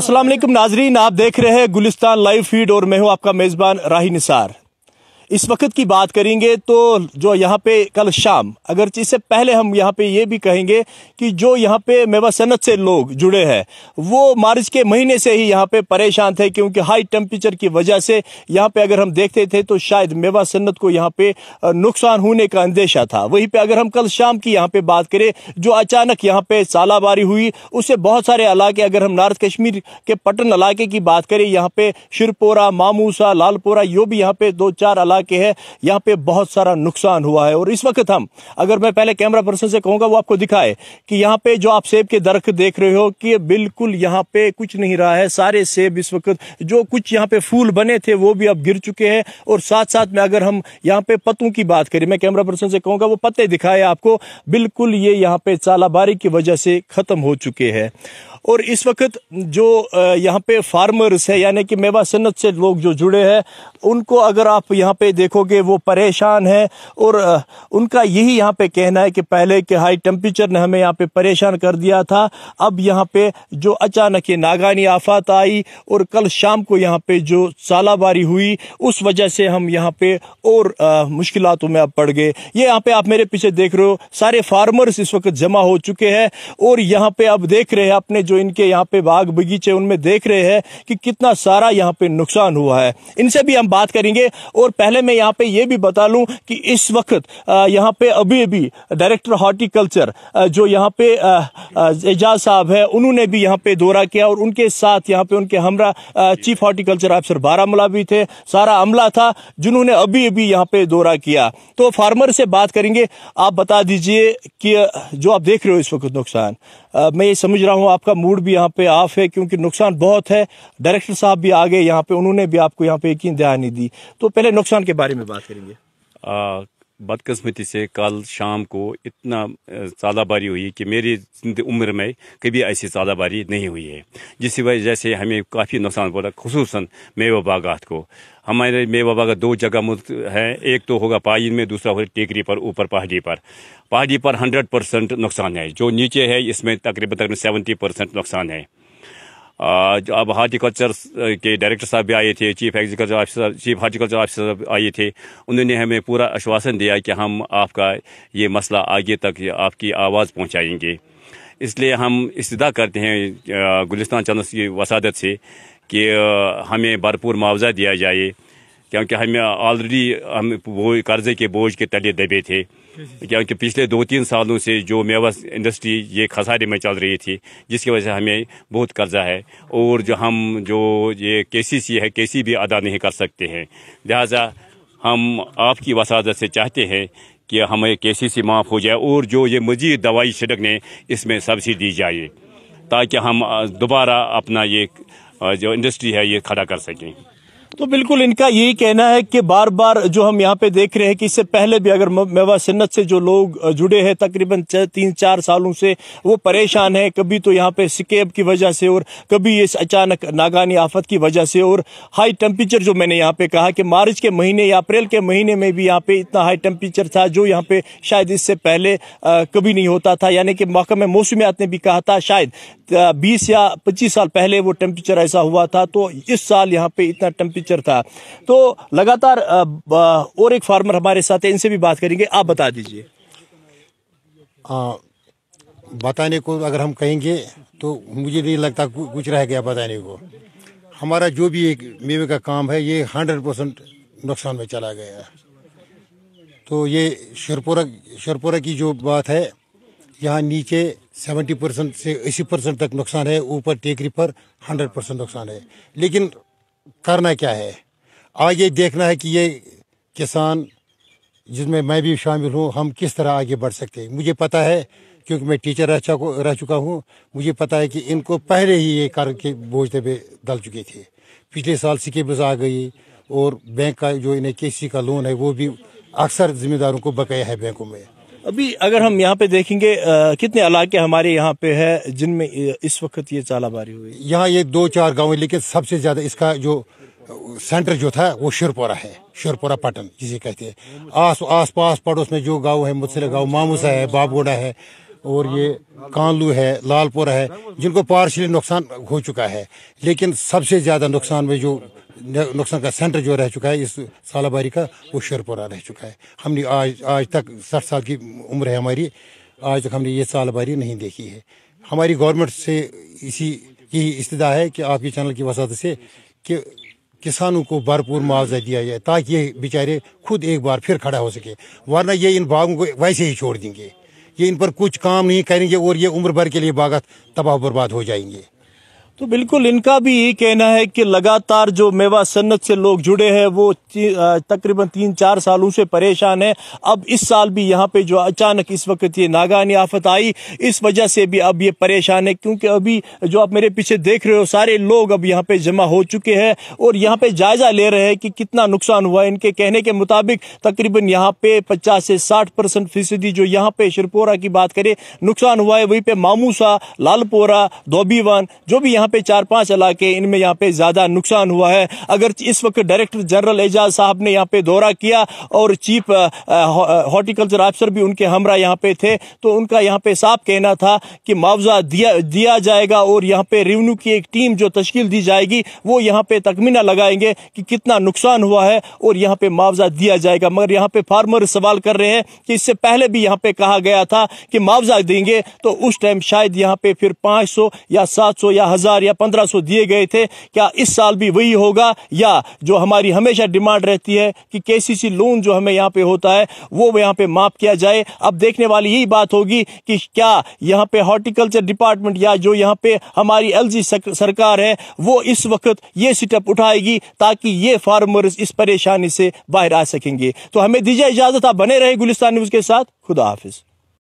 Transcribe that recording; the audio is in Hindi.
असलम नाजरीन आप देख रहे हैं गुलिस्तान लाइव फीड और मैं हूं आपका मेज़बान राही निसार इस वक्त की बात करेंगे तो जो यहाँ पे कल शाम अगर इससे पहले हम यहाँ पे ये भी कहेंगे कि जो यहाँ पे मेवा सनत से लोग जुड़े हैं वो मार्च के महीने से ही यहाँ पे परेशान थे क्योंकि हाई टेम्परेचर की वजह से यहाँ पे अगर हम देखते थे तो शायद मेवा सन्नत को यहाँ पे नुकसान होने का अंदेशा था वहीं पे अगर हम कल शाम की यहाँ पे बात करें जो अचानक यहाँ पे सालाबारी हुई उससे बहुत सारे इलाके अगर हम नॉर्थ कश्मीर के पटन इलाके की बात करें यहाँ पे शिरपोरा मामूसा लालपोरा यो भी यहाँ पे दो चार इलाके तरह के है यहाँ पे बहुत सारा नुकसान हुआ है और इस वक्त हम अगर मैं पहले कैमरा पर्सन से कहूंगा वो आपको दिखाए कि यहाँ पे जो आप सेब के दरख्त देख रहे हो कि बिल्कुल यहाँ पे कुछ नहीं रहा है सारे सेब इस वक्त जो कुछ यहाँ पे फूल बने थे वो भी अब गिर चुके हैं और साथ साथ में अगर हम यहाँ पे पत्तों की बात करें मैं कैमरा पर्सन से कहूंगा वो पत्ते दिखाए आपको बिल्कुल ये यहाँ पे चालाबारी की वजह से खत्म हो चुके हैं और इस वक्त जो यहाँ पे फार्मर्स है यानी कि मेवा सन्नत से लोग जो जुड़े हैं उनको अगर आप यहाँ पे देखोगे वो परेशान है और उनका यही यहाँ पे कहना है कि पहले के हाई टेम्परेचर ने हमें यहाँ पे परेशान कर दिया था अब यहाँ पे जो अचानक ये नागानी आफात आई और कल शाम को यहाँ पे जो सालाबारी हुई उस वजह से हम यहाँ पे और मुश्किल में अब पड़ गए ये यहाँ पे आप मेरे पीछे देख रहे हो सारे फार्मर्स इस वक्त जमा हो चुके हैं और यहाँ पे अब देख रहे हैं अपने जो इनके यहाँ पे बाग बगीचे उनमें देख रहे हैं कि कितना सारा यहाँ पे नुकसान हुआ है इनसे भी हम बात करेंगे और पहले मैं यहाँ पे ये भी बता लूँ कि इस वक्त यहाँ पे अभी अभी डायरेक्टर हॉर्टिकल्चर जो यहाँ पे एजाज साहब है उन्होंने भी यहाँ पे दौरा किया और उनके साथ यहाँ पे उनके हमरा चीफ हॉर्टिकल्चर ऑफिसर बारामूला भी थे सारा अमला था जिन्होंने अभी अभी यहाँ पे दौरा किया तो फार्मर से बात करेंगे आप बता दीजिए कि जो आप देख रहे हो इस वक्त नुकसान मैं ये समझ रहा हूँ आपका मूड भी यहाँ पे ऑफ है क्योंकि नुकसान बहुत है डायरेक्टर साहब भी आ गए यहाँ पे उन्होंने भी आपको यहाँ पे यकीन दया नहीं दी तो पहले नुकसान के बारे में बात करेंगे बदकस्मती से कल शाम को इतना सादाबारी हुई कि मेरी उम्र में कभी ऐसी सादाबारी नहीं हुई है जिस वजह से हमें काफ़ी नुकसान पड़ा खसूस मेवा बागात को हमारे मेवा बागात दो जगह मुफ्त है एक तो होगा पाइन में दूसरा होगा टेकरी पर ऊपर पहाड़ी पर पहाड़ी पर हंड्रेड परसेंट नुकसान है जो नीचे है इसमें तकरीबन तकरीबन सेवेंटी परसेंट नुकसान है अब हार्टिकल्चर के डायरेक्टर साहब भी आए थे chief agriculture officer chief horticulture officer आए थे उन्होंने हमें पूरा आश्वासन दिया कि हम आपका ये मसला आगे तक आपकी आवाज़ पहुँचाएंगे इसलिए हम इस्तः करते हैं गुलिस्तान चंदस की वसादत से कि हमें भरपूर मुआवजा दिया जाए क्योंकि हमें ऑलरेडी हम वो कर्ज़े के बोझ के तले दबे थे क्योंकि पिछले दो तीन सालों से जो मेवा इंडस्ट्री ये खसारे में चल रही थी जिसकी वजह से हमें बहुत कर्जा है और जो हम जो ये के है के भी अदा नहीं कर सकते हैं लिहाजा हम आपकी वसादत से चाहते हैं कि हमें के सी माफ़ हो जाए और जो ये मजीद दवाई छिड़कने इसमें सब्सिडी दी जाए ताकि हम दोबारा अपना ये जो इंडस्ट्री है ये खड़ा कर सकें तो बिल्कुल इनका यही कहना है कि बार बार जो हम यहाँ पे देख रहे हैं कि इससे पहले भी अगर मेवा सन्नत से जो लोग जुड़े हैं तकरीबन तीन चार सालों से वो परेशान है कभी तो यहाँ पे सिकेब की वजह से और कभी इस अचानक नागानी आफत की वजह से और हाई टेम्परेचर जो मैंने यहाँ पे कहा कि मार्च के महीने या अप्रैल के महीने में भी यहाँ पे इतना हाई टेम्परेचर था जो यहाँ पे शायद इससे पहले आ, कभी नहीं होता था यानी कि महकमे मौसमियात ने भी कहा था शायद बीस या पच्चीस साल पहले वो टेम्परेचर ऐसा हुआ था तो इस साल यहाँ पे इतना टेम्परेचर पिक्चर था तो लगातार और एक फार्मर हमारे साथ है इनसे भी बात करेंगे आप बता दीजिए बताने को अगर हम कहेंगे तो मुझे नहीं लगता कुछ रह गया बताने को हमारा जो भी एक मेवे का काम है ये हंड्रेड परसेंट नुकसान में चला गया तो ये शेरपुरा शेरपुरा की जो बात है यहाँ नीचे सेवेंटी परसेंट से अस्सी परसेंट तक नुकसान है ऊपर टेकरी पर हंड्रेड परसेंट नुकसान है लेकिन करना क्या है आगे देखना है कि ये किसान जिसमें मैं भी शामिल हूँ हम किस तरह आगे बढ़ सकते हैं मुझे पता है क्योंकि मैं टीचर रह चुका रह चुका हूँ मुझे पता है कि इनको पहले ही ये कर के बोझ दबे डल चुके थे पिछले साल बस आ गई और बैंक का जो इन्हें के का लोन है वो भी अक्सर जिम्मेदारों को बकाया है बैंकों में अभी अगर हम यहाँ पे देखेंगे आ, कितने इलाके हमारे यहाँ पे है जिनमें इस वक्त ये चालाबारी हुई यहाँ ये दो चार गाँव है लेकिन सबसे ज्यादा इसका जो सेंटर जो था वो शिरपोरा है शिरपोरा पटन जिसे कहते हैं आस आस पास पड़ोस में जो गाँव है मुतसिल गाँव मामूसा है बाबगोड़ा है और ये कानलू है लालपुर है जिनको पार्शली नुकसान हो चुका है लेकिन सबसे ज़्यादा नुकसान में जो नुकसान का सेंटर जो रह चुका है इस सालाबारी का वो शेरपुरा रह चुका है हमने आज आज तक सठ साल की उम्र है हमारी आज तक हमने ये सालाबारी नहीं देखी है हमारी गवर्नमेंट से इसी यही इस्तः है कि आपके चैनल की वसात से कि किसानों को भरपूर मुआवजा दिया जाए ताकि ये बेचारे खुद एक बार फिर खड़ा हो सके वरना ये इन बागों को वैसे ही छोड़ देंगे ये इन पर कुछ काम नहीं करेंगे और ये उम्र भर के लिए बागत तबाह बर्बाद हो जाएंगे तो बिल्कुल इनका भी यही कहना है कि लगातार जो मेवा सन्नत से लोग जुड़े हैं वो तकरीबन तीन चार सालों से परेशान है अब इस साल भी यहाँ पे जो अचानक इस वक्त ये नागानी आफत आई इस वजह से भी अब ये परेशान है क्योंकि अभी जो आप मेरे पीछे देख रहे हो सारे लोग अब यहाँ पे जमा हो चुके हैं और यहाँ पे जायजा ले रहे हैं कि कितना नुकसान हुआ है इनके कहने के मुताबिक तकरीबन यहाँ पे पचास से साठ परसेंट फीसदी जो यहाँ पे शिरपोरा की बात करें नुकसान हुआ है वहीं पे मामूसा लालपोरा धोबीवान जो भी यहाँ यहाँ पे चार पांच इलाके इनमें यहाँ पे ज्यादा नुकसान हुआ है अगर इस वक्त डायरेक्टर जनरल एजाज साहब ने यहाँ पे दौरा किया और चीफ हॉर्टिकल्चर अफसर भी उनके हमरा यहाँ पे थे तो उनका यहाँ पे साफ कहना था कि मुआवजा दिया दिया जाएगा और यहाँ पे रेवन्यू की एक टीम जो तश्कील दी जाएगी वो यहाँ पे तकमीना लगाएंगे कि कितना नुकसान हुआ है और यहाँ पे मुआवजा दिया जाएगा मगर यहाँ पे फार्मर सवाल कर रहे हैं कि इससे पहले भी यहाँ पे कहा गया था कि मुआवजा देंगे तो उस टाइम शायद यहाँ पे फिर पांच या सात या हजार हजार या पंद्रह सौ दिए गए थे क्या इस साल भी वही होगा या जो हमारी हमेशा डिमांड रहती है कि केसीसी लोन जो हमें यहाँ पे होता है वो यहाँ पे माफ किया जाए अब देखने वाली यही बात होगी कि क्या यहाँ पे हॉर्टिकल्चर डिपार्टमेंट या जो यहाँ पे हमारी एलजी सरकार है वो इस वक्त ये स्टेप उठाएगी ताकि ये फार्मर्स इस परेशानी से बाहर आ सकेंगे तो हमें दीजिए इजाजत आप बने रहे गुलिस्तान न्यूज के साथ खुदा हाफिज़